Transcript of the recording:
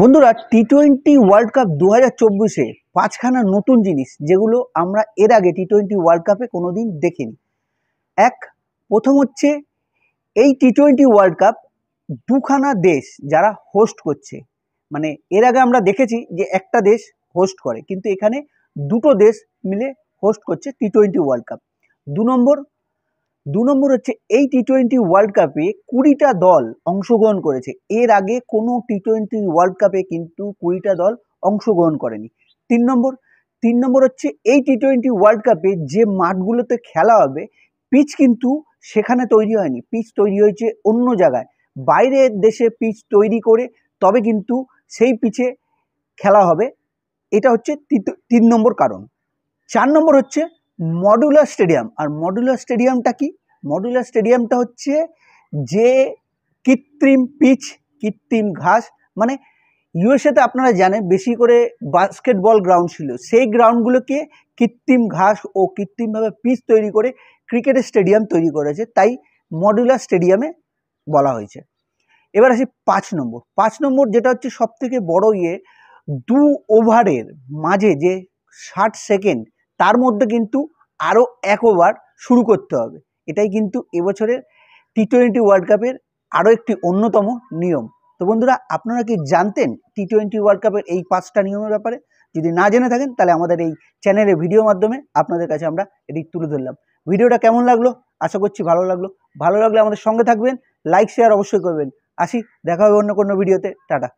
বন্ধুরা T twenty world cup দু হাজার চব্বিশে পাঁচখানা নতুন জিনিস যেগুলো আমরা এর আগে টি টোয়েন্টি ওয়ার্ল্ড কাপে কোনো দিন দেখিনি এক প্রথম হচ্ছে এই টি টোয়েন্টি ওয়ার্ল্ড কাপ দুখানা দেশ যারা হোস্ট করছে মানে এর আগে আমরা দেখেছি যে একটা দেশ হোস্ট করে কিন্তু এখানে দুটো দেশ মিলে হোস্ট করছে টি টোয়েন্টি ওয়ার্ল্ড কাপ দু নম্বর দু নম্বর হচ্ছে এই টি টোয়েন্টি ওয়ার্ল্ড কাপে কুড়িটা দল অংশগ্রহণ করেছে এর আগে কোনো টি টোয়েন্টি ওয়ার্ল্ড কাপে কিন্তু কুড়িটা দল অংশগ্রহণ করেনি তিন নম্বর তিন নম্বর হচ্ছে এই টি টোয়েন্টি ওয়ার্ল্ড কাপে যে মাঠগুলোতে খেলা হবে পিচ কিন্তু সেখানে তৈরি হয়নি পিচ তৈরি হয়েছে অন্য জায়গায় বাইরের দেশে পিচ তৈরি করে তবে কিন্তু সেই পিচে খেলা হবে এটা হচ্ছে তিন নম্বর কারণ চার নম্বর হচ্ছে মডুলার স্টেডিয়াম আর মডুলার স্টেডিয়ামটা কি মডুলার স্টেডিয়ামটা হচ্ছে যে কৃত্রিম পিচ কৃত্রিম ঘাস মানে ইউএসএতে আপনারা জানেন বেশি করে বাস্কেটবল গ্রাউন্ড ছিল সেই গ্রাউন্ডগুলোকে কৃত্রিম ঘাস ও কৃত্রিমভাবে পিচ তৈরি করে ক্রিকেটের স্টেডিয়াম তৈরি করেছে তাই মডুলার স্টেডিয়ামে বলা হয়েছে এবার আসি পাঁচ নম্বর পাঁচ নম্বর যেটা হচ্ছে সব থেকে বড় ইয়ে দু ওভারের মাঝে যে ষাট সেকেন্ড তার মধ্যে কিন্তু আরও এক ওভার শুরু করতে হবে এটাই কিন্তু এবছরের টি টোয়েন্টি ওয়ার্ল্ড কাপের আরও একটি অন্যতম নিয়ম তো বন্ধুরা আপনারা কি জানতেন টি টোয়েন্টি ওয়ার্ল্ড কাপের এই পাঁচটা নিয়মের ব্যাপারে যদি না জেনে থাকেন তাহলে আমাদের এই চ্যানেলের ভিডিও মাধ্যমে আপনাদের কাছে আমরা এটি তুলে ধরলাম ভিডিওটা কেমন লাগলো আশা করছি ভালো লাগলো ভালো লাগলে আমাদের সঙ্গে থাকবেন লাইক শেয়ার অবশ্যই করবেন আসি দেখা হবে অন্য কোনো ভিডিওতে টাটা